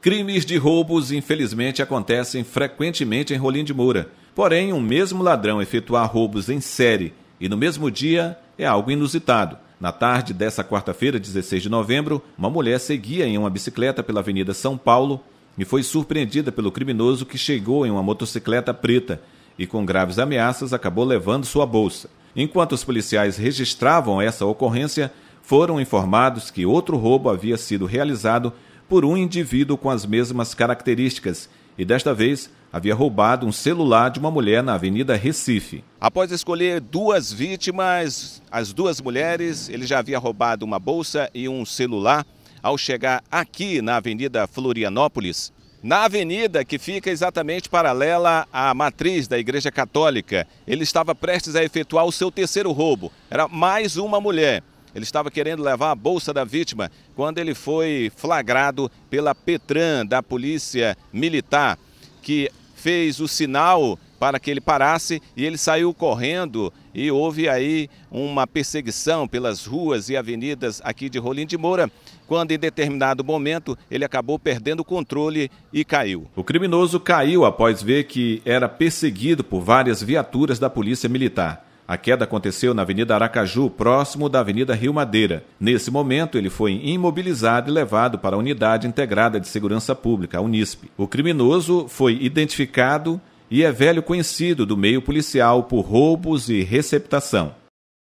Crimes de roubos, infelizmente, acontecem frequentemente em Rolim de Moura. Porém, um mesmo ladrão efetuar roubos em série e no mesmo dia é algo inusitado. Na tarde dessa quarta-feira, 16 de novembro, uma mulher seguia em uma bicicleta pela Avenida São Paulo e foi surpreendida pelo criminoso que chegou em uma motocicleta preta e, com graves ameaças, acabou levando sua bolsa. Enquanto os policiais registravam essa ocorrência, foram informados que outro roubo havia sido realizado por um indivíduo com as mesmas características e desta vez havia roubado um celular de uma mulher na Avenida Recife. Após escolher duas vítimas, as duas mulheres, ele já havia roubado uma bolsa e um celular ao chegar aqui na Avenida Florianópolis. Na avenida que fica exatamente paralela à matriz da Igreja Católica, ele estava prestes a efetuar o seu terceiro roubo. Era mais uma mulher. Ele estava querendo levar a bolsa da vítima quando ele foi flagrado pela Petran, da Polícia Militar, que fez o sinal para que ele parasse e ele saiu correndo e houve aí uma perseguição pelas ruas e avenidas aqui de Rolim de Moura, quando em determinado momento ele acabou perdendo o controle e caiu. O criminoso caiu após ver que era perseguido por várias viaturas da Polícia Militar. A queda aconteceu na Avenida Aracaju, próximo da Avenida Rio Madeira. Nesse momento, ele foi imobilizado e levado para a Unidade Integrada de Segurança Pública, a Unisp. O criminoso foi identificado e é velho conhecido do meio policial por roubos e receptação.